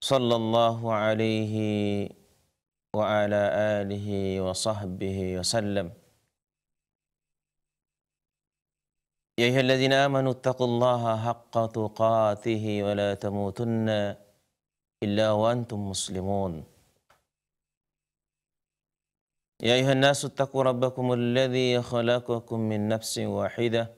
صلى الله عليه وعلى آله وصحبه وسلم يا أيها الذين آمنوا اتقوا الله حق تقاته ولا تموتن إلا وأنتم مسلمون يا أيها الناس اتقوا ربكم الذي خلقكم من نفس واحده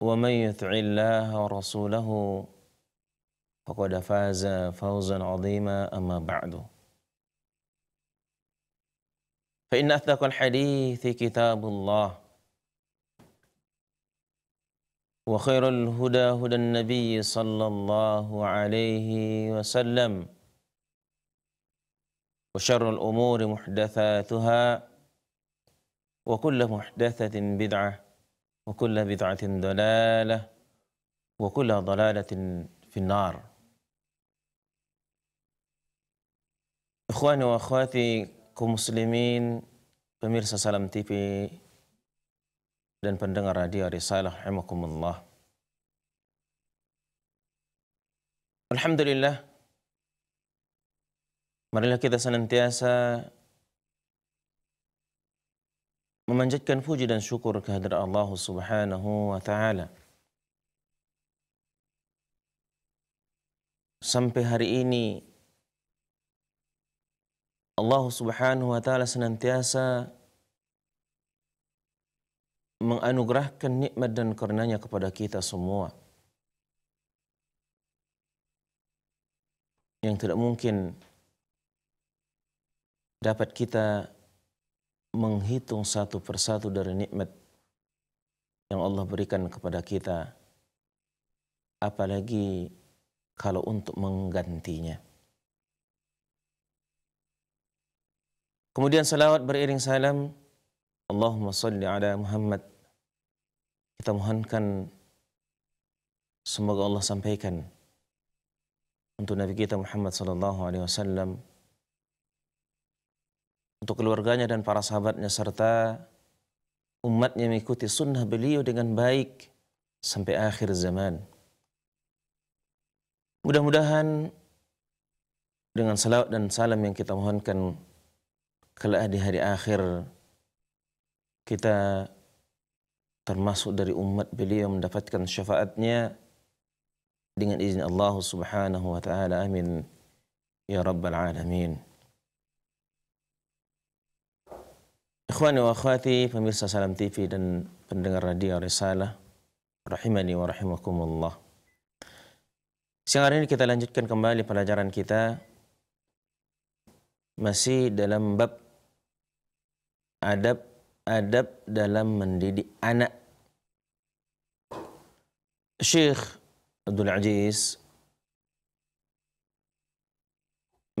ومن يطع الله ورسوله فقد فاز فوزا عظيما أما بعد فإن أصدق الحديث كتاب الله وخير الهدى هدى النبي صلى الله عليه وسلم وشر الأمور محدثاتها وكل محدثة بدعة وكل بدعة ضلالة وكل ضلالة في النار إخواني وأخواتي كمسلمين بميرسة سلام pemirsa Salam dan pendengar radio Risalah rahimakumullah. Alhamdulillah. Marilah kita senantiasa memanjatkan puji dan syukur kehadirat Allah Subhanahu wa taala. Sampai hari ini Allah Subhanahu wa taala senantiasa menganugerahkan nikmat dan karunia kepada kita semua. Yang tidak mungkin dapat kita menghitung satu persatu dari nikmat yang Allah berikan kepada kita apalagi kalau untuk menggantinya. Kemudian salawat beriring salam, Allahumma salli ala Muhammad. Kita mohonkan semoga Allah sampaikan untuk Nabi kita Muhammad sallallahu alaihi wasallam untuk keluarganya dan para sahabatnya serta umatnya mengikuti sunnah beliau dengan baik sampai akhir zaman. Mudah-mudahan dengan salawat dan salam yang kita mohonkan kelak di hari akhir kita termasuk dari umat beliau mendapatkan syafaatnya dengan izin Allah Subhanahu wa taala amin ya rabbal alamin Ikhwani wa akhwati, pemirsa Salam TV dan pendengar radio Risalah, rahimani wa rahimakumullah. Siang hari ini kita lanjutkan kembali pelajaran kita masih dalam bab adab-adab dalam mendidik anak. Syekh Abdul Aziz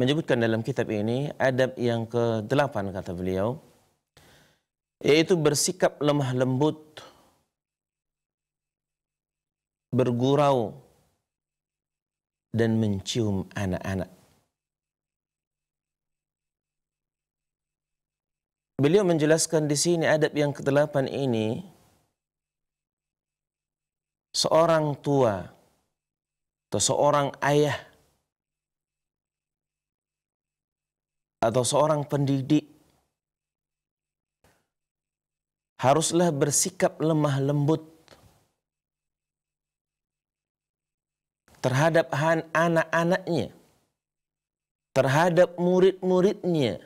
menyebutkan dalam kitab ini adab yang ke-8 kata beliau yaitu bersikap lemah lembut, bergurau, dan mencium anak-anak. Beliau menjelaskan di sini adab yang kedelapan ini seorang tua atau seorang ayah atau seorang pendidik haruslah bersikap lemah lembut terhadap anak-anaknya, terhadap murid-muridnya,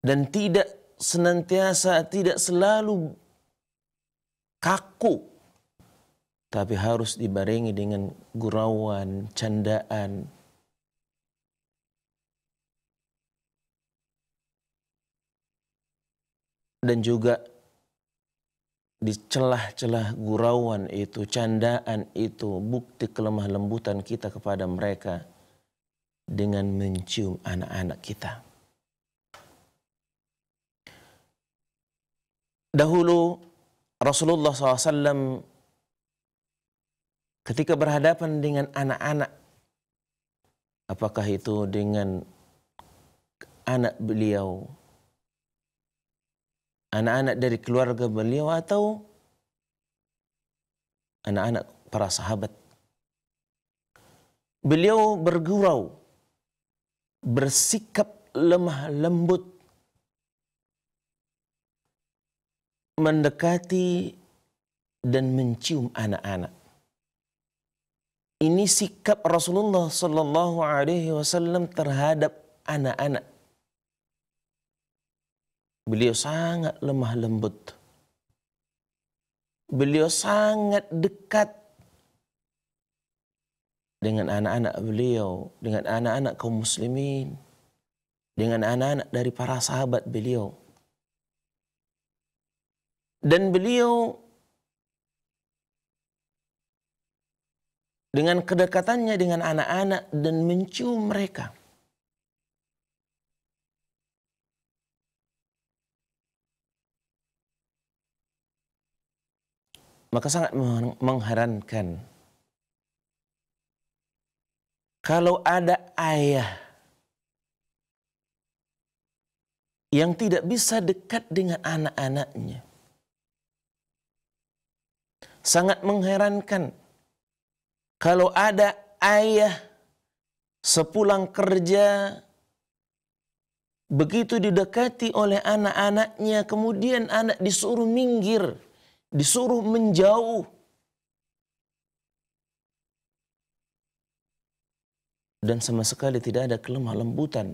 dan tidak senantiasa, tidak selalu kaku, tapi harus dibarengi dengan gurauan, candaan, dan juga di celah-celah gurauan itu, candaan itu, bukti kelemah lembutan kita kepada mereka dengan mencium anak-anak kita. Dahulu Rasulullah SAW ketika berhadapan dengan anak-anak, apakah itu dengan anak beliau anak-anak dari keluarga beliau atau anak-anak para sahabat. Beliau bergurau, bersikap lemah lembut, mendekati dan mencium anak-anak. Ini sikap Rasulullah Sallallahu Alaihi Wasallam terhadap anak-anak. Beliau sangat lemah lembut. Beliau sangat dekat dengan anak-anak beliau, dengan anak-anak kaum muslimin, dengan anak-anak dari para sahabat beliau. Dan beliau dengan kedekatannya dengan anak-anak dan mencium mereka. maka sangat mengherankan. Kalau ada ayah yang tidak bisa dekat dengan anak-anaknya, sangat mengherankan. Kalau ada ayah sepulang kerja begitu didekati oleh anak-anaknya, kemudian anak disuruh minggir disuruh menjauh dan sama sekali tidak ada kelemah lembutan.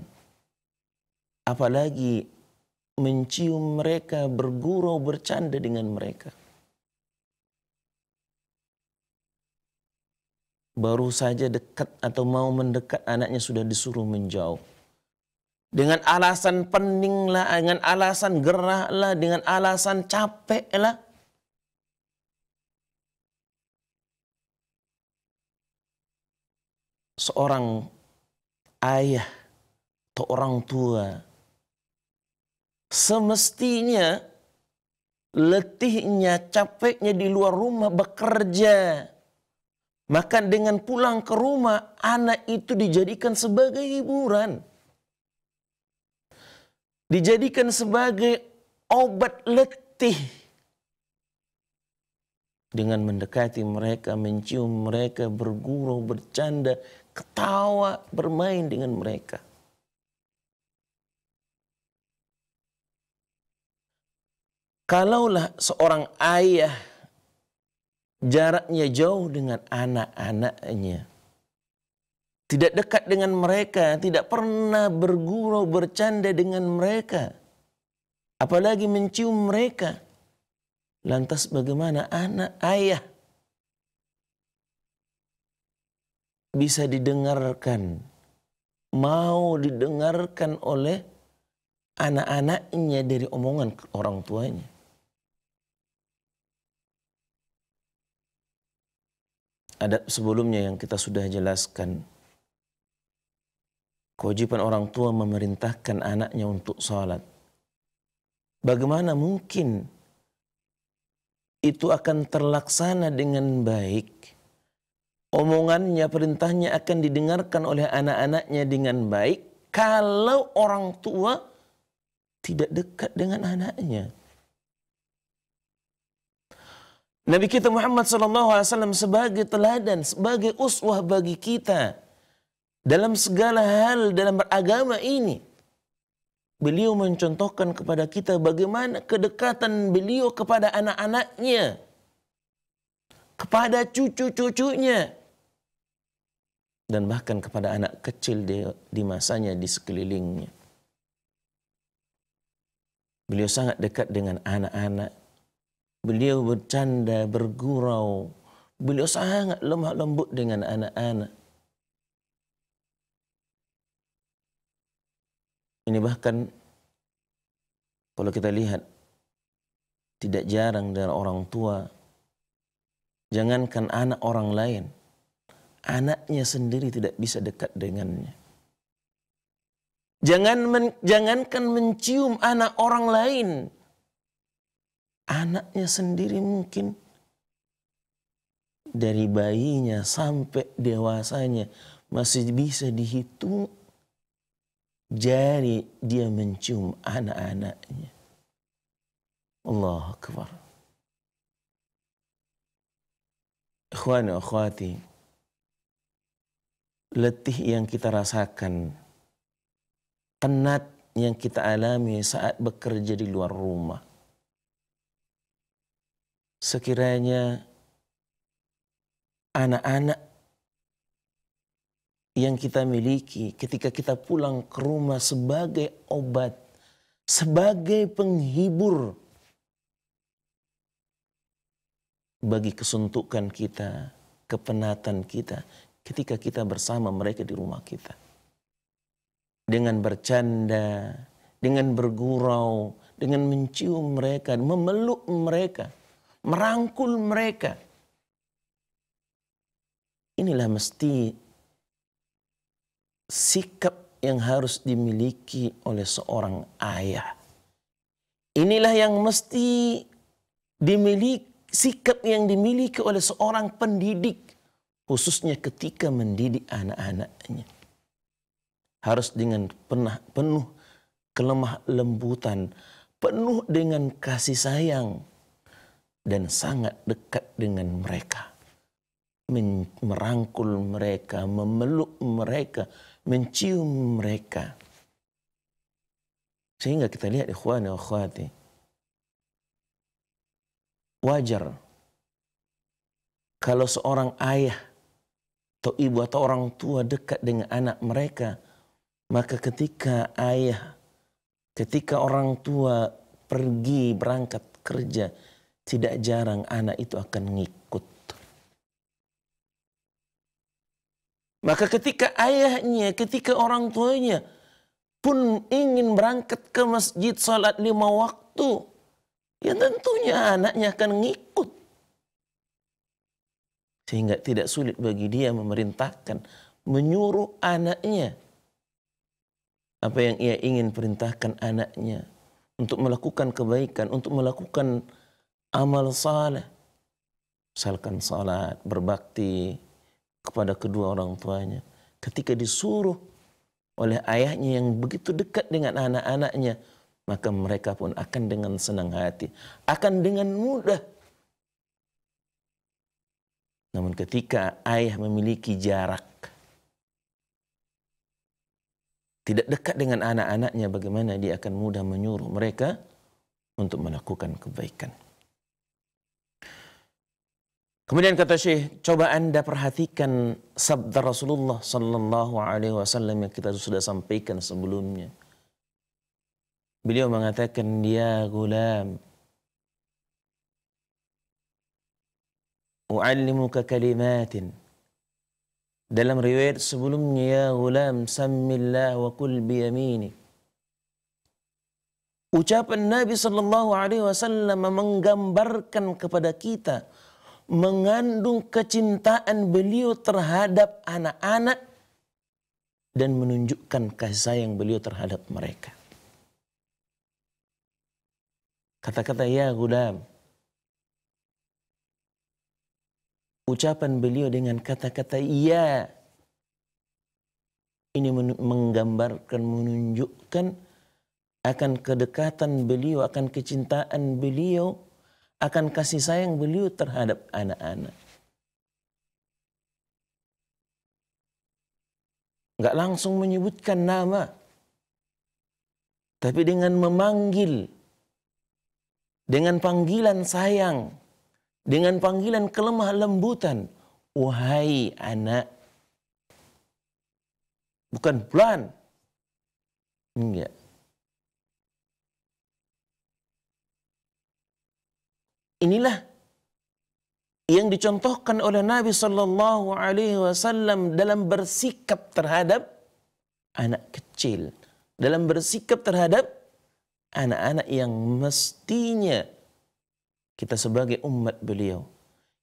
Apalagi mencium mereka, bergurau, bercanda dengan mereka. Baru saja dekat atau mau mendekat anaknya sudah disuruh menjauh. Dengan alasan peninglah, dengan alasan gerahlah, dengan alasan capeklah. seorang ayah atau orang tua semestinya letihnya, capeknya di luar rumah bekerja. Maka dengan pulang ke rumah, anak itu dijadikan sebagai hiburan. Dijadikan sebagai obat letih. Dengan mendekati mereka, mencium mereka, bergurau, bercanda, ketawa bermain dengan mereka. Kalaulah seorang ayah jaraknya jauh dengan anak-anaknya, tidak dekat dengan mereka, tidak pernah bergurau bercanda dengan mereka, apalagi mencium mereka. Lantas bagaimana anak ayah bisa didengarkan, mau didengarkan oleh anak-anaknya dari omongan orang tuanya. Ada sebelumnya yang kita sudah jelaskan. Kewajiban orang tua memerintahkan anaknya untuk sholat. Bagaimana mungkin itu akan terlaksana dengan baik omongannya, perintahnya akan didengarkan oleh anak-anaknya dengan baik kalau orang tua tidak dekat dengan anaknya. Nabi kita Muhammad SAW sebagai teladan, sebagai uswah bagi kita dalam segala hal dalam beragama ini. Beliau mencontohkan kepada kita bagaimana kedekatan beliau kepada anak-anaknya, kepada cucu-cucunya, dan bahkan kepada anak kecil di, di masanya di sekelilingnya. Beliau sangat dekat dengan anak-anak. Beliau bercanda, bergurau. Beliau sangat lemah lembut dengan anak-anak. Ini bahkan kalau kita lihat tidak jarang dari orang tua jangankan anak orang lain anaknya sendiri tidak bisa dekat dengannya. Jangan men, jangankan mencium anak orang lain. Anaknya sendiri mungkin dari bayinya sampai dewasanya masih bisa dihitung jari dia mencium anak-anaknya. Allah Akbar. Ikhwani akhwati, letih yang kita rasakan, penat yang kita alami saat bekerja di luar rumah. Sekiranya anak-anak yang kita miliki ketika kita pulang ke rumah sebagai obat, sebagai penghibur bagi kesuntukan kita, kepenatan kita, ketika kita bersama mereka di rumah kita. Dengan bercanda, dengan bergurau, dengan mencium mereka, memeluk mereka, merangkul mereka. Inilah mesti sikap yang harus dimiliki oleh seorang ayah. Inilah yang mesti dimiliki sikap yang dimiliki oleh seorang pendidik khususnya ketika mendidik anak-anaknya harus dengan penuh, penuh kelemah lembutan, penuh dengan kasih sayang dan sangat dekat dengan mereka. Men merangkul mereka, memeluk mereka, mencium mereka. Sehingga kita lihat ikhwan dan akhwati. Wajar kalau seorang ayah atau ibu atau orang tua dekat dengan anak mereka, maka ketika ayah, ketika orang tua pergi berangkat kerja, tidak jarang anak itu akan ngikut. Maka ketika ayahnya, ketika orang tuanya pun ingin berangkat ke masjid sholat lima waktu, ya tentunya anaknya akan ngikut. Sehingga tidak sulit bagi dia memerintahkan, menyuruh anaknya. Apa yang ia ingin perintahkan anaknya. Untuk melakukan kebaikan, untuk melakukan amal saleh. Misalkan salat, berbakti kepada kedua orang tuanya. Ketika disuruh oleh ayahnya yang begitu dekat dengan anak-anaknya, maka mereka pun akan dengan senang hati, akan dengan mudah namun ketika ayah memiliki jarak tidak dekat dengan anak-anaknya bagaimana dia akan mudah menyuruh mereka untuk melakukan kebaikan. Kemudian kata Syekh, coba Anda perhatikan sabda Rasulullah sallallahu alaihi wasallam yang kita sudah sampaikan sebelumnya. Beliau mengatakan, dia ya gulam, u'allimuka kalimatin dalam riwayat sebelumnya ya gulam sammillah wa kul biyaminik ucapan Nabi Shallallahu Alaihi Wasallam menggambarkan kepada kita mengandung kecintaan beliau terhadap anak-anak dan menunjukkan kasih sayang beliau terhadap mereka. Kata-kata ya gudam ucapan beliau dengan kata-kata iya ini menggambarkan menunjukkan akan kedekatan beliau akan kecintaan beliau akan kasih sayang beliau terhadap anak-anak Gak langsung menyebutkan nama tapi dengan memanggil dengan panggilan sayang dengan panggilan kelemah lembutan. Wahai anak. Bukan pelan. Enggak. Inilah yang dicontohkan oleh Nabi Shallallahu Alaihi Wasallam dalam bersikap terhadap anak kecil, dalam bersikap terhadap anak-anak yang mestinya kita sebagai umat beliau.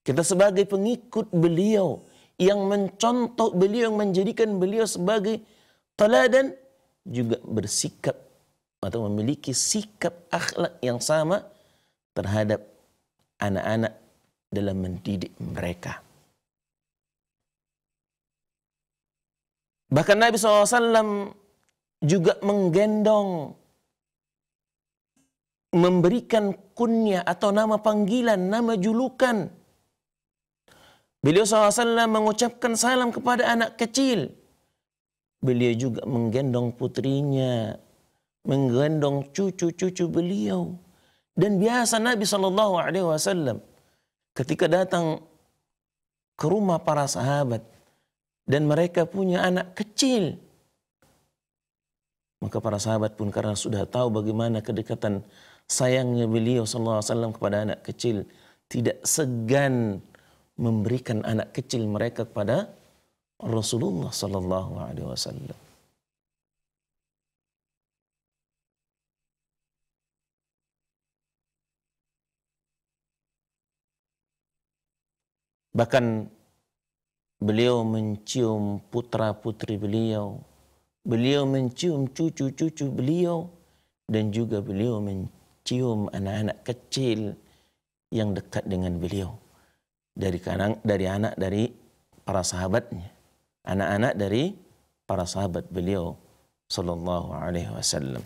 Kita sebagai pengikut beliau yang mencontoh beliau, yang menjadikan beliau sebagai teladan juga bersikap atau memiliki sikap akhlak yang sama terhadap anak-anak dalam mendidik mereka. Bahkan Nabi SAW juga menggendong memberikan kunyah atau nama panggilan, nama julukan. Beliau SAW mengucapkan salam kepada anak kecil. Beliau juga menggendong putrinya, menggendong cucu-cucu beliau. Dan biasa Nabi Shallallahu Alaihi Wasallam ketika datang ke rumah para sahabat dan mereka punya anak kecil, maka para sahabat pun karena sudah tahu bagaimana kedekatan Sayangnya beliau alaihi wasallam kepada anak kecil tidak segan memberikan anak kecil mereka kepada Rasulullah Sallallahu Alaihi Wasallam. Bahkan beliau mencium putra-putri beliau, beliau mencium cucu-cucu beliau, dan juga beliau mencium cium anak-anak kecil yang dekat dengan beliau dari kanang dari anak dari para sahabatnya anak-anak dari para sahabat beliau sallallahu alaihi wasallam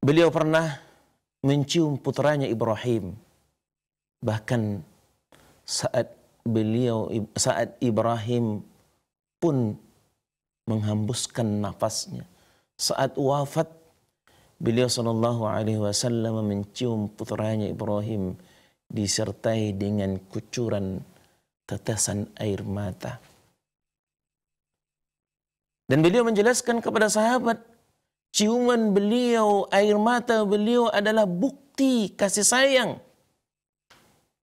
beliau pernah mencium putranya Ibrahim bahkan saat beliau saat Ibrahim pun menghembuskan nafasnya saat wafat beliau sallallahu Alaihi Wasallam mencium putranya Ibrahim disertai dengan kucuran tetesan air mata. Dan beliau menjelaskan kepada sahabat, ciuman beliau, air mata beliau adalah bukti kasih sayang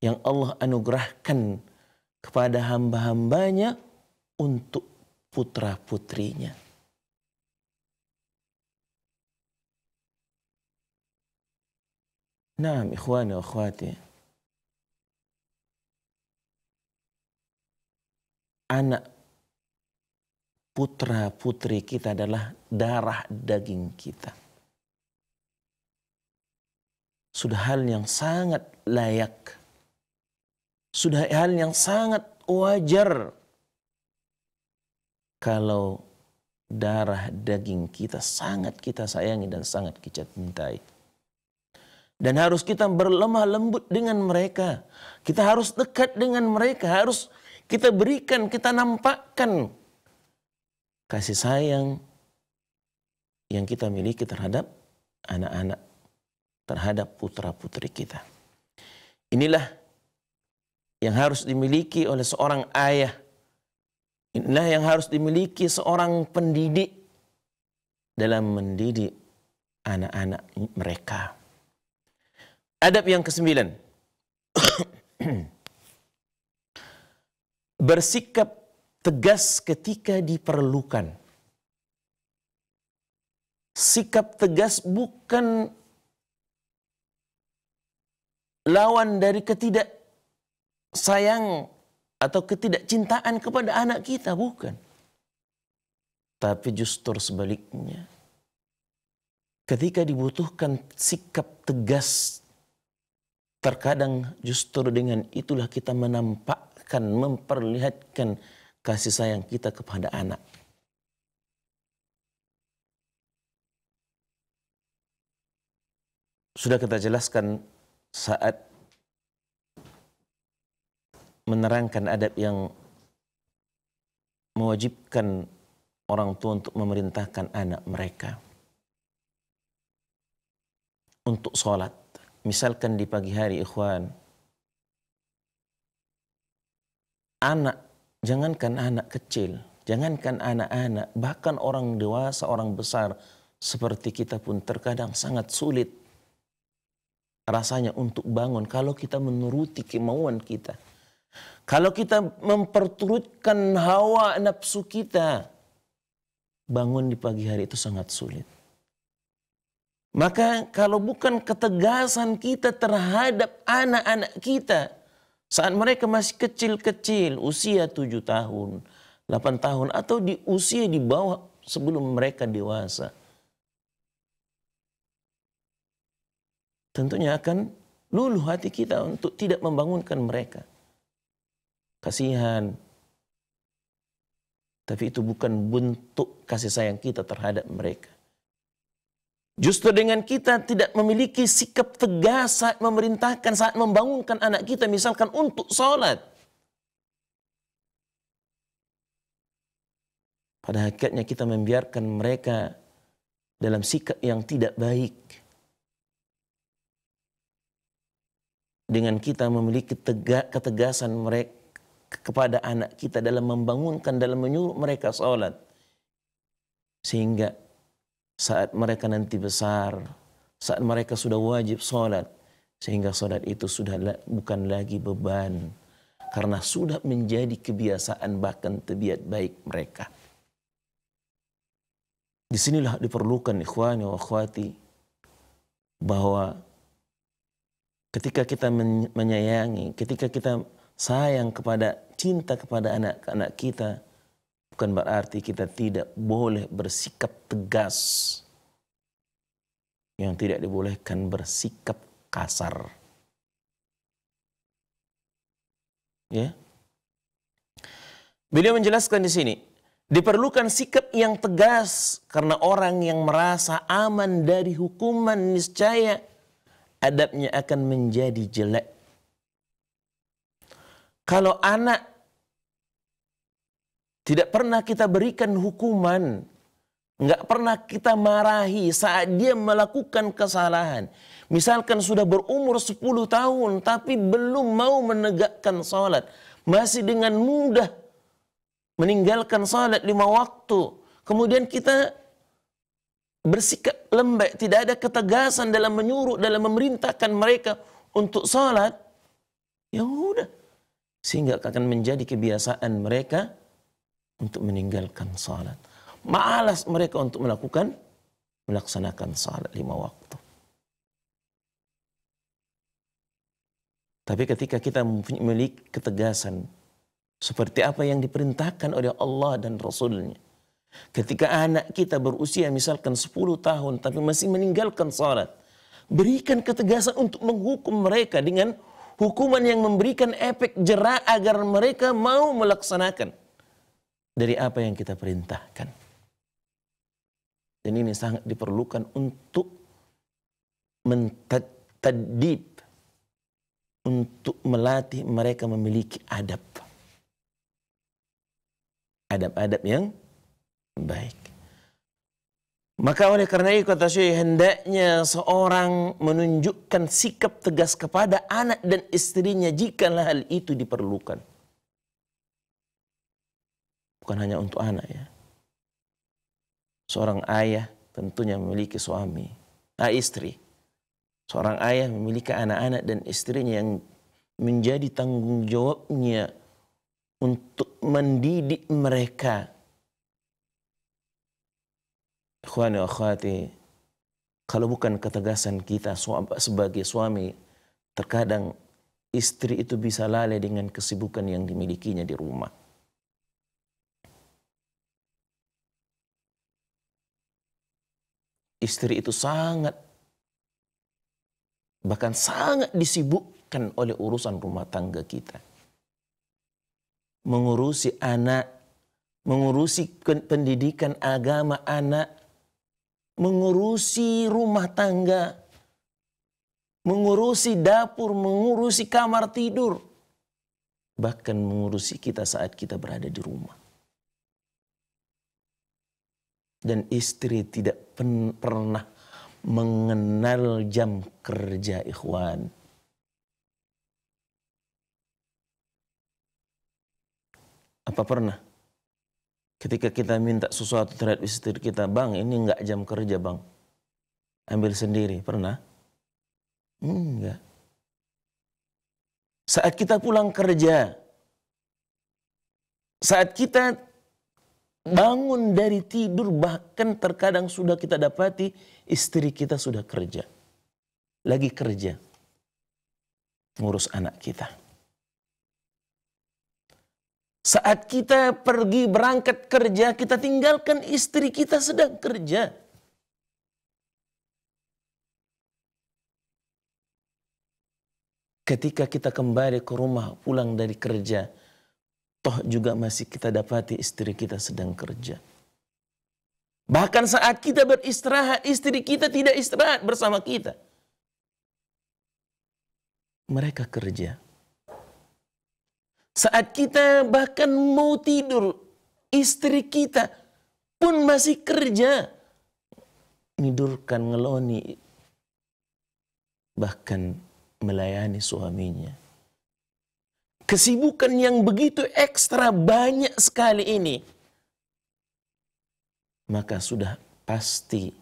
yang Allah anugerahkan kepada hamba-hambanya untuk putra-putrinya. نعم إخواني وأخواتي anak putra putri kita adalah darah daging kita. Sudah hal yang sangat layak. Sudah hal yang sangat wajar. Kalau darah daging kita sangat kita sayangi dan sangat kita cintai. Dan harus kita berlemah lembut dengan mereka. Kita harus dekat dengan mereka. Harus kita berikan, kita nampakkan kasih sayang yang kita miliki terhadap anak-anak, terhadap putra-putri kita. Inilah yang harus dimiliki oleh seorang ayah. Inilah yang harus dimiliki seorang pendidik dalam mendidik anak-anak mereka. Adab yang kesembilan. Bersikap tegas ketika diperlukan. Sikap tegas bukan lawan dari ketidak sayang atau ketidakcintaan kepada anak kita, bukan. Tapi justru sebaliknya. Ketika dibutuhkan sikap tegas Terkadang justru dengan itulah kita menampakkan, memperlihatkan kasih sayang kita kepada anak. Sudah kita jelaskan saat menerangkan adab yang mewajibkan orang tua untuk memerintahkan anak mereka untuk sholat. Misalkan di pagi hari ikhwan, anak, jangankan anak kecil, jangankan anak-anak, bahkan orang dewasa, orang besar seperti kita pun terkadang sangat sulit rasanya untuk bangun kalau kita menuruti kemauan kita. Kalau kita memperturutkan hawa nafsu kita, bangun di pagi hari itu sangat sulit. Maka kalau bukan ketegasan kita terhadap anak-anak kita saat mereka masih kecil-kecil, usia tujuh tahun, delapan tahun atau di usia di bawah sebelum mereka dewasa. Tentunya akan luluh hati kita untuk tidak membangunkan mereka. Kasihan. Tapi itu bukan bentuk kasih sayang kita terhadap mereka. Justru dengan kita tidak memiliki sikap tegas saat memerintahkan, saat membangunkan anak kita misalkan untuk sholat. Pada hakikatnya kita membiarkan mereka dalam sikap yang tidak baik. Dengan kita memiliki tegak ketegasan mereka kepada anak kita dalam membangunkan, dalam menyuruh mereka sholat. Sehingga saat mereka nanti besar, saat mereka sudah wajib sholat, sehingga sholat itu sudah bukan lagi beban, karena sudah menjadi kebiasaan bahkan tabiat baik mereka. Disinilah diperlukan ikhwani wa akhwati bahwa ketika kita menyayangi, ketika kita sayang kepada cinta kepada anak-anak kita, bukan berarti kita tidak boleh bersikap tegas. Yang tidak dibolehkan bersikap kasar. Ya. Beliau menjelaskan di sini, diperlukan sikap yang tegas karena orang yang merasa aman dari hukuman niscaya adabnya akan menjadi jelek. Kalau anak tidak pernah kita berikan hukuman. Nggak pernah kita marahi saat dia melakukan kesalahan. Misalkan sudah berumur 10 tahun tapi belum mau menegakkan sholat. Masih dengan mudah meninggalkan sholat lima waktu. Kemudian kita bersikap lembek, tidak ada ketegasan dalam menyuruh, dalam memerintahkan mereka untuk sholat. Ya udah, sehingga akan menjadi kebiasaan mereka untuk meninggalkan salat. Malas mereka untuk melakukan melaksanakan salat lima waktu. Tapi ketika kita memiliki ketegasan seperti apa yang diperintahkan oleh Allah dan Rasulnya. Ketika anak kita berusia misalkan 10 tahun tapi masih meninggalkan salat. Berikan ketegasan untuk menghukum mereka dengan hukuman yang memberikan efek jerah agar mereka mau melaksanakan dari apa yang kita perintahkan. Dan ini sangat diperlukan untuk mentadib, untuk melatih mereka memiliki adab. Adab-adab yang baik. Maka oleh karena itu kata Syekh hendaknya seorang menunjukkan sikap tegas kepada anak dan istrinya jika hal itu diperlukan bukan hanya untuk anak ya. Seorang ayah tentunya memiliki suami, ah, istri. Seorang ayah memiliki anak-anak dan istrinya yang menjadi tanggung jawabnya untuk mendidik mereka. Ikhwani wa akhwati, kalau bukan ketegasan kita sebagai suami, terkadang istri itu bisa lalai dengan kesibukan yang dimilikinya di rumah. istri itu sangat bahkan sangat disibukkan oleh urusan rumah tangga kita. Mengurusi anak, mengurusi pendidikan agama anak, mengurusi rumah tangga, mengurusi dapur, mengurusi kamar tidur, bahkan mengurusi kita saat kita berada di rumah dan istri tidak pernah mengenal jam kerja ikhwan. Apa pernah? Ketika kita minta sesuatu terhadap istri kita, bang ini enggak jam kerja bang, ambil sendiri, pernah? Hmm, enggak. Saat kita pulang kerja, saat kita bangun dari tidur bahkan terkadang sudah kita dapati istri kita sudah kerja. Lagi kerja. Ngurus anak kita. Saat kita pergi berangkat kerja, kita tinggalkan istri kita sedang kerja. Ketika kita kembali ke rumah pulang dari kerja, toh juga masih kita dapati istri kita sedang kerja. Bahkan saat kita beristirahat, istri kita tidak istirahat bersama kita. Mereka kerja. Saat kita bahkan mau tidur, istri kita pun masih kerja. Nidurkan ngeloni, bahkan melayani suaminya. Kesibukan yang begitu ekstra banyak sekali ini. Maka sudah pasti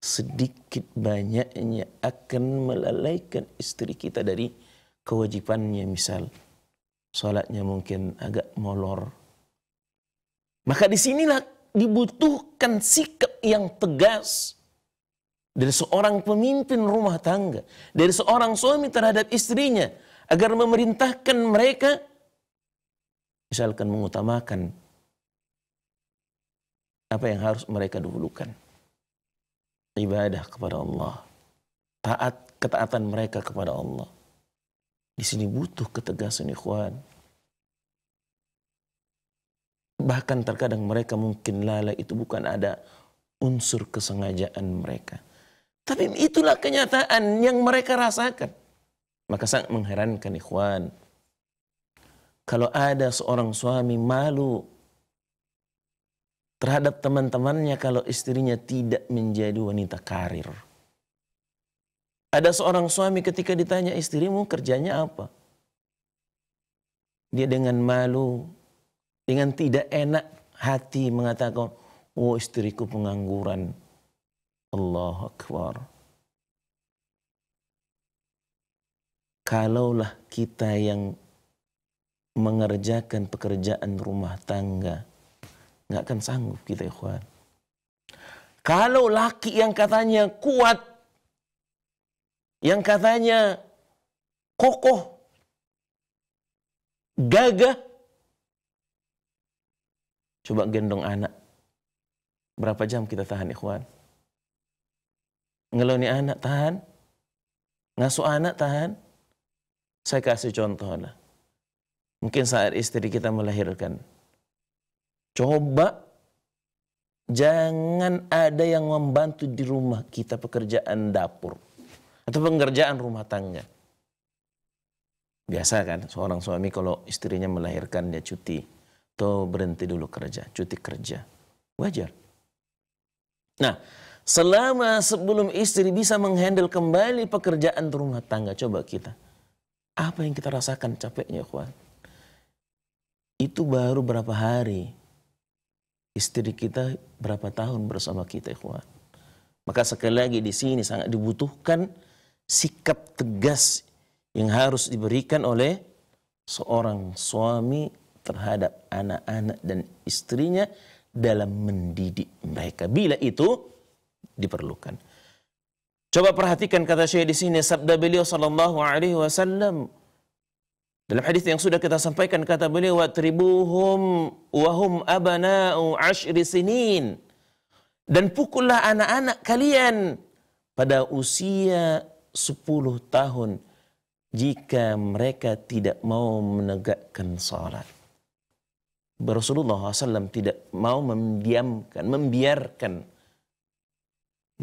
sedikit banyaknya akan melalaikan istri kita dari kewajibannya misal. Sholatnya mungkin agak molor. Maka disinilah dibutuhkan sikap yang tegas dari seorang pemimpin rumah tangga, dari seorang suami terhadap istrinya agar memerintahkan mereka misalkan mengutamakan apa yang harus mereka dahulukan ibadah kepada Allah taat ketaatan mereka kepada Allah di sini butuh ketegasan ikhwan bahkan terkadang mereka mungkin lalai itu bukan ada unsur kesengajaan mereka tapi itulah kenyataan yang mereka rasakan maka sangat mengherankan ikhwan. Kalau ada seorang suami malu terhadap teman-temannya kalau istrinya tidak menjadi wanita karir. Ada seorang suami ketika ditanya istrimu kerjanya apa? Dia dengan malu, dengan tidak enak hati mengatakan, oh istriku pengangguran. Allah Akbar. kalaulah kita yang mengerjakan pekerjaan rumah tangga, nggak akan sanggup kita ikhwan. Kalau laki yang katanya kuat, yang katanya kokoh, gagah, coba gendong anak. Berapa jam kita tahan ikhwan? Ngeloni anak tahan, ngasuh anak tahan, saya kasih contoh lah. Mungkin saat istri kita melahirkan. Coba jangan ada yang membantu di rumah kita pekerjaan dapur. Atau pekerjaan rumah tangga. Biasa kan seorang suami kalau istrinya melahirkan dia cuti. Atau berhenti dulu kerja, cuti kerja. Wajar. Nah, selama sebelum istri bisa menghandle kembali pekerjaan rumah tangga, coba kita. Apa yang kita rasakan capeknya, kawan? Itu baru berapa hari. Istri kita berapa tahun bersama kita, kawan. Maka sekali lagi di sini sangat dibutuhkan sikap tegas yang harus diberikan oleh seorang suami terhadap anak-anak dan istrinya dalam mendidik mereka. Bila itu diperlukan. Coba perhatikan kata Syekh di sini sabda beliau sallallahu alaihi wasallam dalam hadis yang sudah kita sampaikan kata beliau watribuhum wahum abana'u ashri sinin dan pukullah anak-anak kalian pada usia 10 tahun jika mereka tidak mau menegakkan salat. Rasulullah SAW tidak mau mendiamkan, membiarkan.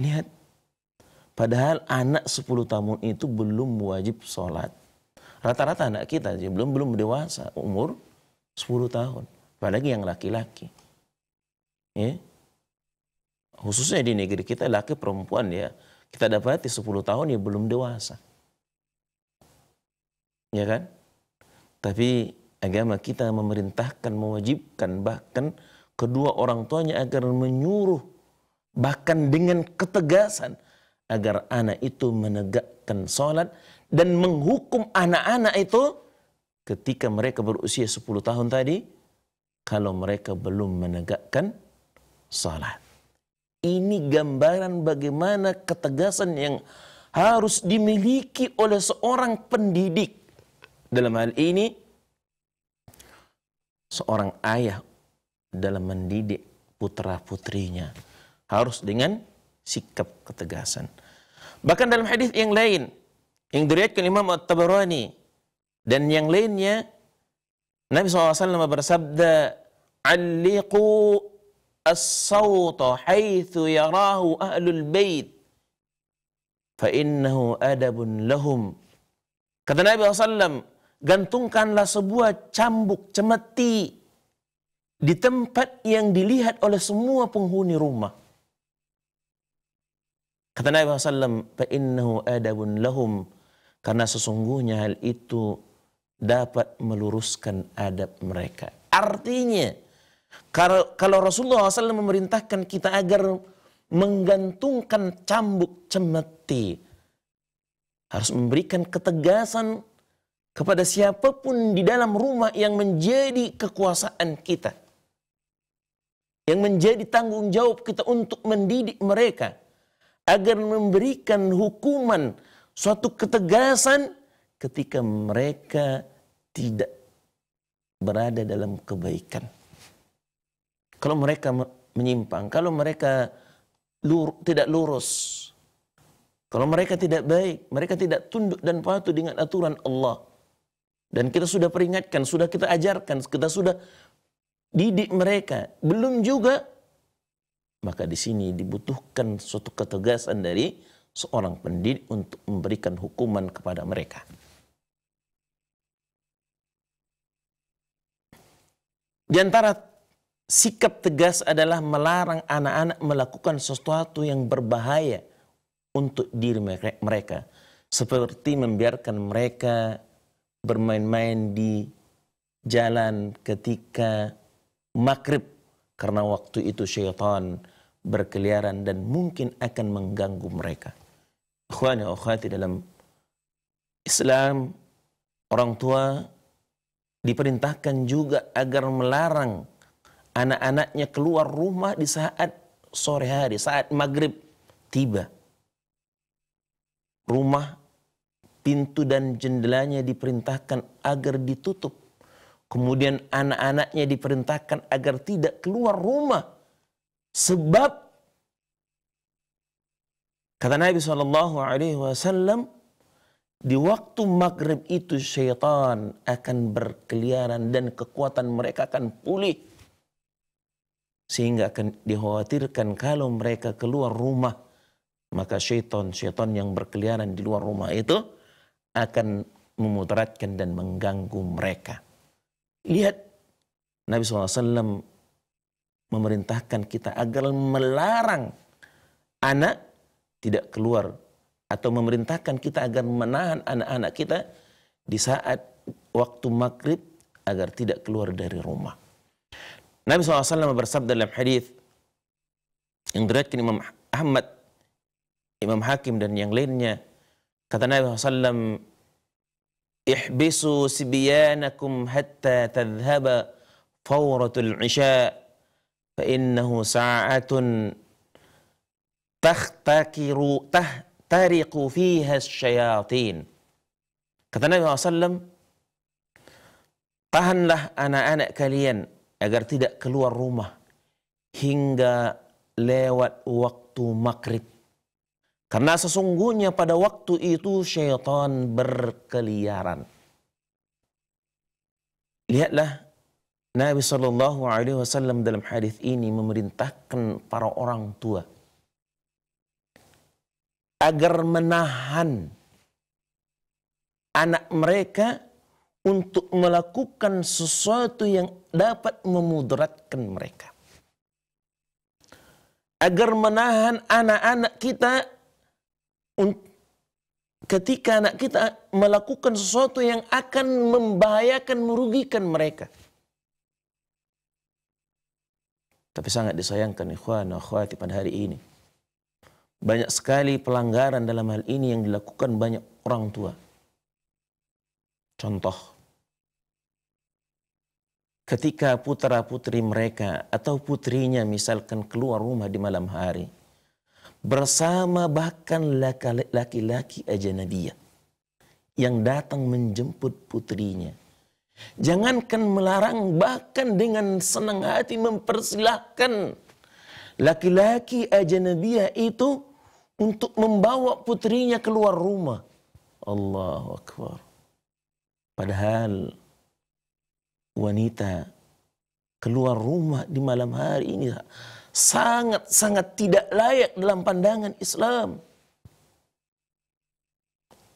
Lihat Padahal anak 10 tahun itu belum wajib sholat. Rata-rata anak kita belum belum dewasa, umur 10 tahun. Apalagi yang laki-laki. Ya. Khususnya di negeri kita laki perempuan ya. Kita dapati 10 tahun ya belum dewasa. Ya kan? Tapi agama kita memerintahkan, mewajibkan bahkan kedua orang tuanya agar menyuruh bahkan dengan ketegasan agar anak itu menegakkan sholat dan menghukum anak-anak itu ketika mereka berusia 10 tahun tadi kalau mereka belum menegakkan sholat. Ini gambaran bagaimana ketegasan yang harus dimiliki oleh seorang pendidik. Dalam hal ini, seorang ayah dalam mendidik putra-putrinya harus dengan sikap ketegasan. Bahkan dalam hadis yang lain yang diriwayatkan Imam At-Tabarani dan yang lainnya Nabi SAW bersabda Alliqu as-sawta haithu yarahu ahlul bait fa innahu adabun lahum Kata Nabi SAW, gantungkanlah sebuah cambuk cemeti di tempat yang dilihat oleh semua penghuni rumah. Kata Nabi SAW, فَإِنَّهُ adabun lahum. Karena sesungguhnya hal itu dapat meluruskan adab mereka. Artinya, kalau, kalau Rasulullah SAW memerintahkan kita agar menggantungkan cambuk cemeti, harus memberikan ketegasan kepada siapapun di dalam rumah yang menjadi kekuasaan kita. Yang menjadi tanggung jawab kita untuk mendidik mereka agar memberikan hukuman suatu ketegasan ketika mereka tidak berada dalam kebaikan. Kalau mereka menyimpang, kalau mereka lur, tidak lurus, kalau mereka tidak baik, mereka tidak tunduk dan patuh dengan aturan Allah. Dan kita sudah peringatkan, sudah kita ajarkan, kita sudah didik mereka. Belum juga maka di sini dibutuhkan suatu ketegasan dari seorang pendidik untuk memberikan hukuman kepada mereka. Di antara sikap tegas adalah melarang anak-anak melakukan sesuatu yang berbahaya untuk diri mereka. Seperti membiarkan mereka bermain-main di jalan ketika maghrib karena waktu itu syaitan berkeliaran dan mungkin akan mengganggu mereka. Akhwani ya akhwati dalam Islam, orang tua diperintahkan juga agar melarang anak-anaknya keluar rumah di saat sore hari, saat maghrib tiba. Rumah, pintu dan jendelanya diperintahkan agar ditutup Kemudian anak-anaknya diperintahkan agar tidak keluar rumah. Sebab kata Nabi saw di waktu maghrib itu syaitan akan berkeliaran dan kekuatan mereka akan pulih sehingga akan dikhawatirkan kalau mereka keluar rumah maka syaitan syaitan yang berkeliaran di luar rumah itu akan memudaratkan dan mengganggu mereka. Lihat Nabi SAW memerintahkan kita agar melarang anak tidak keluar atau memerintahkan kita agar menahan anak-anak kita di saat waktu maghrib agar tidak keluar dari rumah. Nabi SAW bersabda dalam hadis yang diriwayatkan Imam Ahmad, Imam Hakim dan yang lainnya, kata Nabi SAW, احبسوا سبيانكم حتى تذهب فورة العشاء فإنه ساعة تختكر تهترق فيها الشياطين kata Nabi SAW tahanlah anak-anak kalian agar tidak keluar rumah hingga lewat waktu maghrib Karena sesungguhnya pada waktu itu syaitan berkeliaran. Lihatlah Nabi Shallallahu Alaihi Wasallam dalam hadis ini memerintahkan para orang tua agar menahan anak mereka untuk melakukan sesuatu yang dapat memudaratkan mereka. Agar menahan anak-anak kita ketika anak kita melakukan sesuatu yang akan membahayakan, merugikan mereka. Tapi sangat disayangkan ikhwan akhwati pada hari ini. Banyak sekali pelanggaran dalam hal ini yang dilakukan banyak orang tua. Contoh, ketika putra-putri mereka atau putrinya misalkan keluar rumah di malam hari, bersama bahkan laki-laki ajnabiyah yang datang menjemput putrinya. Jangankan melarang bahkan dengan senang hati mempersilahkan laki-laki ajnabiyah itu untuk membawa putrinya keluar rumah. Allahu Akbar. Padahal wanita keluar rumah di malam hari ini sangat-sangat tidak layak dalam pandangan Islam.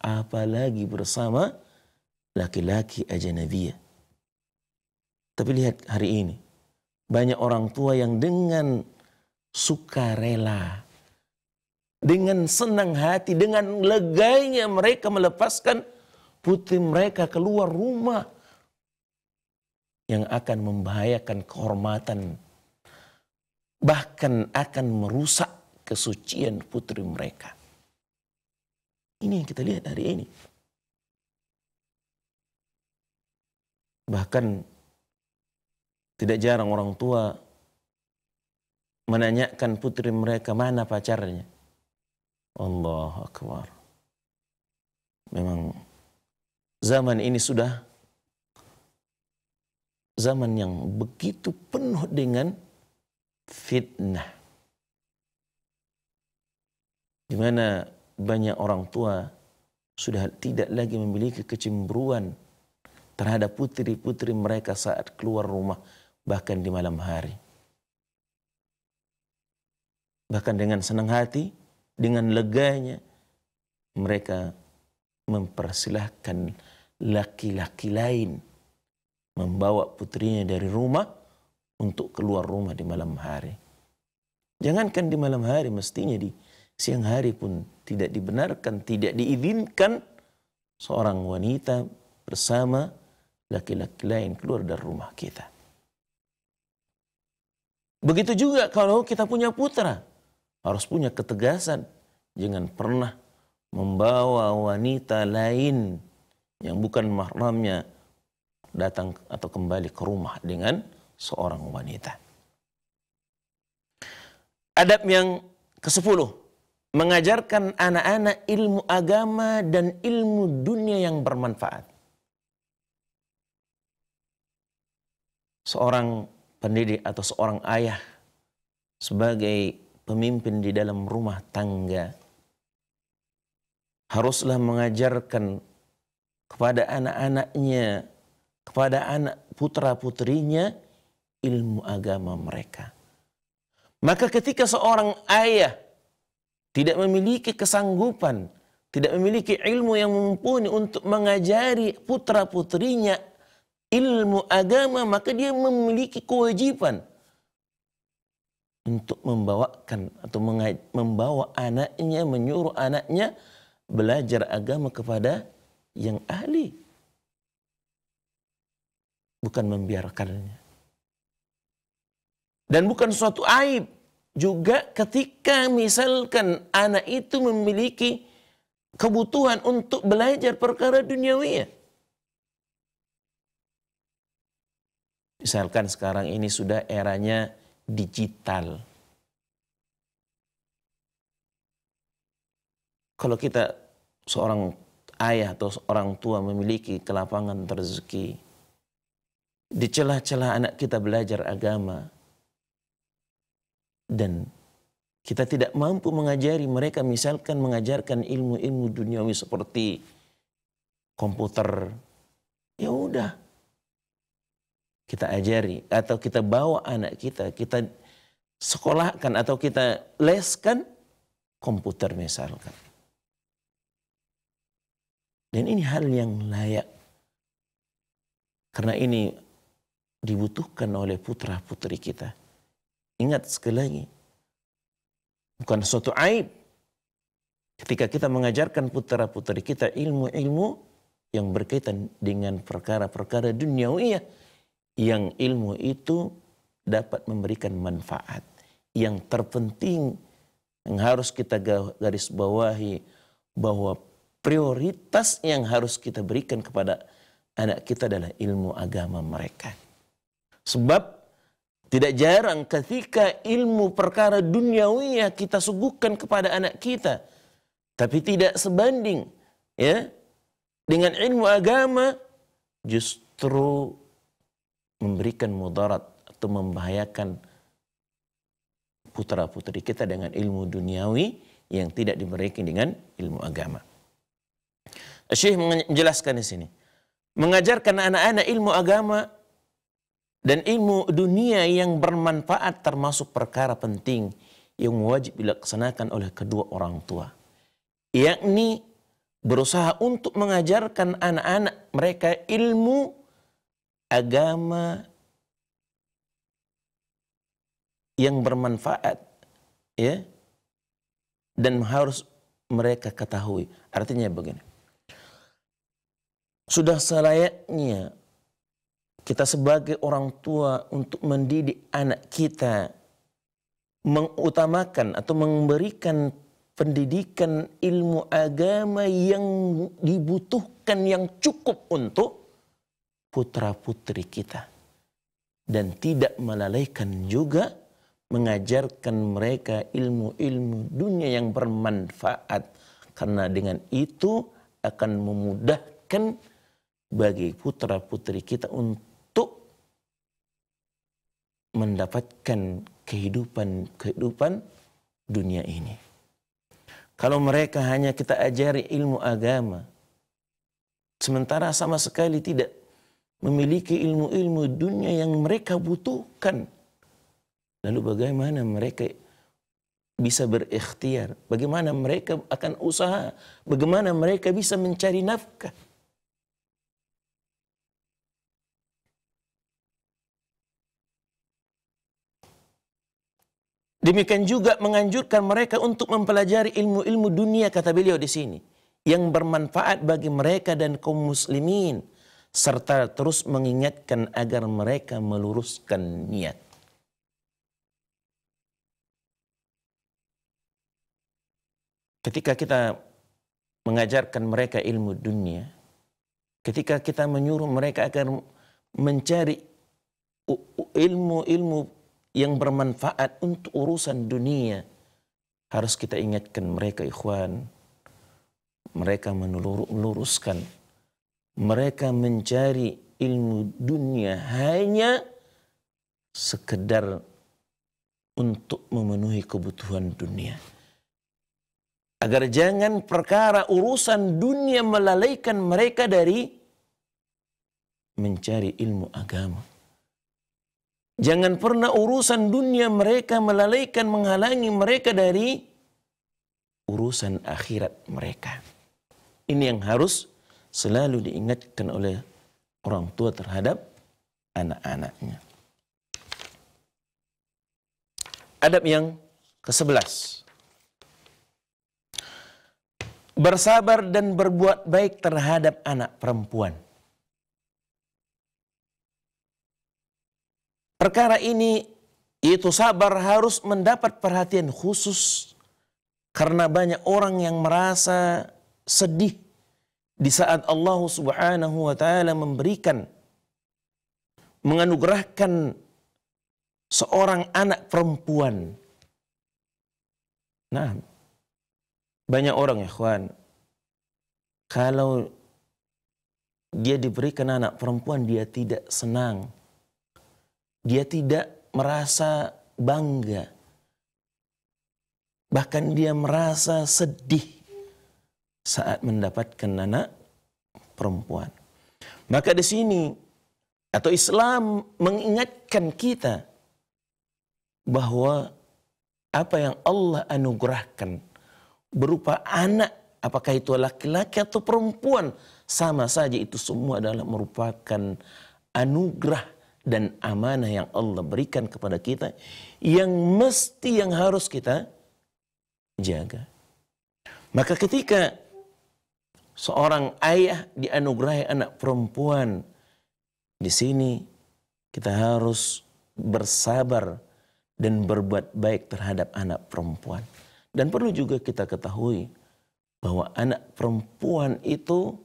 Apalagi bersama laki-laki ajnabiyah. Tapi lihat hari ini, banyak orang tua yang dengan sukarela, dengan senang hati, dengan leganya mereka melepaskan putri mereka keluar rumah yang akan membahayakan kehormatan bahkan akan merusak kesucian putri mereka. Ini yang kita lihat hari ini. Bahkan tidak jarang orang tua menanyakan putri mereka mana pacarnya. Allah Akbar. Memang zaman ini sudah zaman yang begitu penuh dengan fitnah. Di mana banyak orang tua sudah tidak lagi memiliki kecemburuan terhadap putri-putri mereka saat keluar rumah bahkan di malam hari. Bahkan dengan senang hati, dengan leganya mereka mempersilahkan laki-laki lain membawa putrinya dari rumah untuk keluar rumah di malam hari. Jangankan di malam hari, mestinya di siang hari pun tidak dibenarkan, tidak diizinkan seorang wanita bersama laki-laki lain keluar dari rumah kita. Begitu juga kalau kita punya putra, harus punya ketegasan. Jangan pernah membawa wanita lain yang bukan mahramnya datang atau kembali ke rumah dengan seorang wanita. Adab yang ke-10 mengajarkan anak-anak ilmu agama dan ilmu dunia yang bermanfaat. Seorang pendidik atau seorang ayah sebagai pemimpin di dalam rumah tangga haruslah mengajarkan kepada anak-anaknya, kepada anak putra-putrinya ilmu agama mereka. Maka ketika seorang ayah tidak memiliki kesanggupan, tidak memiliki ilmu yang mumpuni untuk mengajari putra-putrinya ilmu agama, maka dia memiliki kewajiban untuk membawakan atau membawa anaknya, menyuruh anaknya belajar agama kepada yang ahli. Bukan membiarkannya. Dan bukan suatu aib juga ketika misalkan anak itu memiliki kebutuhan untuk belajar perkara duniawiya. Misalkan sekarang ini sudah eranya digital. Kalau kita seorang ayah atau seorang tua memiliki kelapangan rezeki, di celah-celah anak kita belajar agama, dan kita tidak mampu mengajari mereka misalkan mengajarkan ilmu-ilmu duniawi seperti komputer. Ya udah. Kita ajari atau kita bawa anak kita, kita sekolahkan atau kita leskan komputer misalkan. Dan ini hal yang layak. Karena ini dibutuhkan oleh putra-putri kita Ingat sekali lagi, bukan suatu aib ketika kita mengajarkan putra-putri kita ilmu-ilmu yang berkaitan dengan perkara-perkara duniawi, yang ilmu itu dapat memberikan manfaat. Yang terpenting yang harus kita garis bawahi bahwa prioritas yang harus kita berikan kepada anak kita adalah ilmu agama mereka. Sebab tidak jarang ketika ilmu perkara ya kita suguhkan kepada anak kita, tapi tidak sebanding ya dengan ilmu agama justru memberikan mudarat atau membahayakan putra-putri kita dengan ilmu duniawi yang tidak diberikan dengan ilmu agama. Syekh menjelaskan di sini, mengajarkan anak-anak ilmu agama dan ilmu dunia yang bermanfaat termasuk perkara penting yang wajib dilaksanakan oleh kedua orang tua yakni berusaha untuk mengajarkan anak-anak mereka ilmu agama yang bermanfaat ya dan harus mereka ketahui artinya begini sudah selayaknya kita sebagai orang tua untuk mendidik anak kita mengutamakan atau memberikan pendidikan ilmu agama yang dibutuhkan yang cukup untuk putra-putri kita dan tidak melalaikan juga mengajarkan mereka ilmu-ilmu dunia yang bermanfaat karena dengan itu akan memudahkan bagi putra-putri kita untuk mendapatkan kehidupan kehidupan dunia ini. Kalau mereka hanya kita ajari ilmu agama, sementara sama sekali tidak memiliki ilmu-ilmu dunia yang mereka butuhkan, lalu bagaimana mereka bisa berikhtiar? Bagaimana mereka akan usaha? Bagaimana mereka bisa mencari nafkah? Demikian juga menganjurkan mereka untuk mempelajari ilmu-ilmu dunia kata beliau di sini yang bermanfaat bagi mereka dan kaum muslimin serta terus mengingatkan agar mereka meluruskan niat. Ketika kita mengajarkan mereka ilmu dunia, ketika kita menyuruh mereka agar mencari ilmu-ilmu yang bermanfaat untuk urusan dunia. Harus kita ingatkan mereka ikhwan. Mereka meluruskan. Mereka mencari ilmu dunia hanya sekedar untuk memenuhi kebutuhan dunia. Agar jangan perkara urusan dunia melalaikan mereka dari mencari ilmu agama. Jangan pernah urusan dunia mereka melalaikan menghalangi mereka dari urusan akhirat mereka. Ini yang harus selalu diingatkan oleh orang tua terhadap anak-anaknya. Adab yang ke-11. Bersabar dan berbuat baik terhadap anak perempuan. perkara ini yaitu sabar harus mendapat perhatian khusus karena banyak orang yang merasa sedih di saat Allah Subhanahu wa taala memberikan menganugerahkan seorang anak perempuan. Nah, banyak orang ya, kawan. Kalau dia diberikan anak perempuan, dia tidak senang dia tidak merasa bangga. Bahkan dia merasa sedih saat mendapatkan anak perempuan. Maka di sini atau Islam mengingatkan kita bahwa apa yang Allah anugerahkan berupa anak apakah itu laki-laki atau perempuan sama saja itu semua adalah merupakan anugerah dan amanah yang Allah berikan kepada kita yang mesti yang harus kita jaga. Maka ketika seorang ayah dianugerahi anak perempuan di sini kita harus bersabar dan berbuat baik terhadap anak perempuan. Dan perlu juga kita ketahui bahwa anak perempuan itu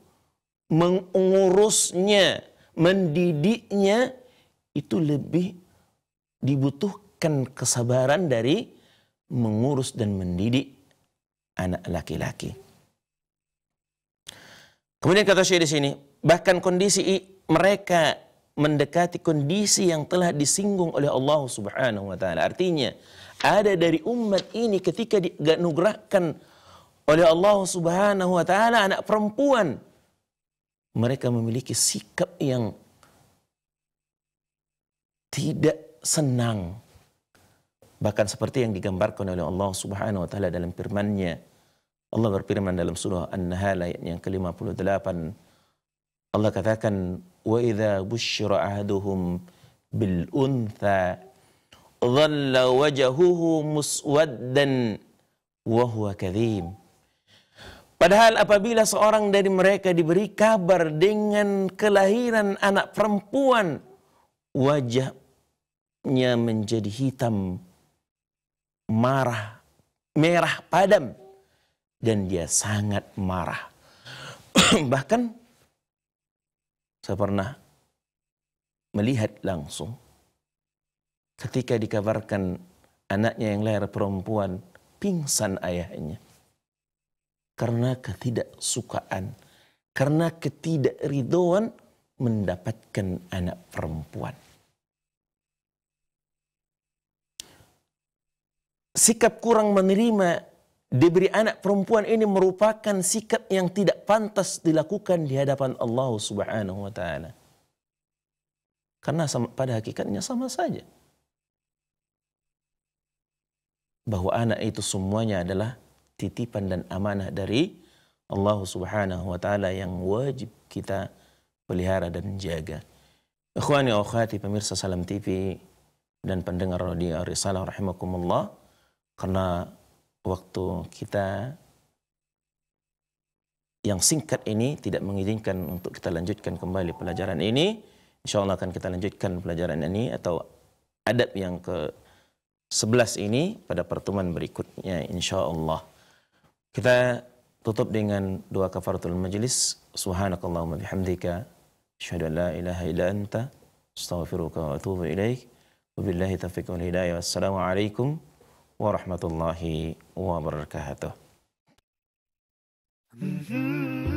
mengurusnya, mendidiknya itu lebih dibutuhkan kesabaran dari mengurus dan mendidik anak laki-laki. Kemudian kata Syekh di sini, bahkan kondisi mereka mendekati kondisi yang telah disinggung oleh Allah Subhanahu wa taala. Artinya, ada dari umat ini ketika dianugerahkan oleh Allah Subhanahu wa taala anak perempuan mereka memiliki sikap yang tidak senang. Bahkan seperti yang digambarkan oleh Allah Subhanahu wa taala dalam firman-Nya. Allah berfirman dalam surah An-Nahl ayat yang ke-58. Allah katakan, "Wa idza busyira ahaduhum bil untha dhalla wajhuhu muswaddan wa huwa kadhim." Padahal apabila seorang dari mereka diberi kabar dengan kelahiran anak perempuan, wajahnya menjadi hitam, marah, merah padam, dan dia sangat marah. Bahkan saya pernah melihat langsung ketika dikabarkan anaknya yang lahir perempuan pingsan ayahnya karena ketidaksukaan, karena ketidakridoan mendapatkan anak perempuan. Sikap kurang menerima diberi anak perempuan ini merupakan sikap yang tidak pantas dilakukan di hadapan Allah Subhanahu wa taala. Karena sama, pada hakikatnya sama saja. Bahwa anak itu semuanya adalah titipan dan amanah dari Allah Subhanahu wa taala yang wajib kita pelihara dan jaga. Ikhwani akhwati pemirsa Salam TV dan pendengar radio Risalah rahimakumullah karena waktu kita yang singkat ini tidak mengizinkan untuk kita lanjutkan kembali pelajaran ini. Insya Allah akan kita lanjutkan pelajaran ini atau adab yang ke-11 ini pada pertemuan berikutnya insya Allah. Kita tutup dengan doa kafaratul majlis. Subhanakallahumma bihamdika. أشهد أن لا إله إلا أنت أستغفرك وأتوب إليك وبالله التوفيق والهداية والسلام عليكم ورحمة الله وبركاته. Mm-hmm.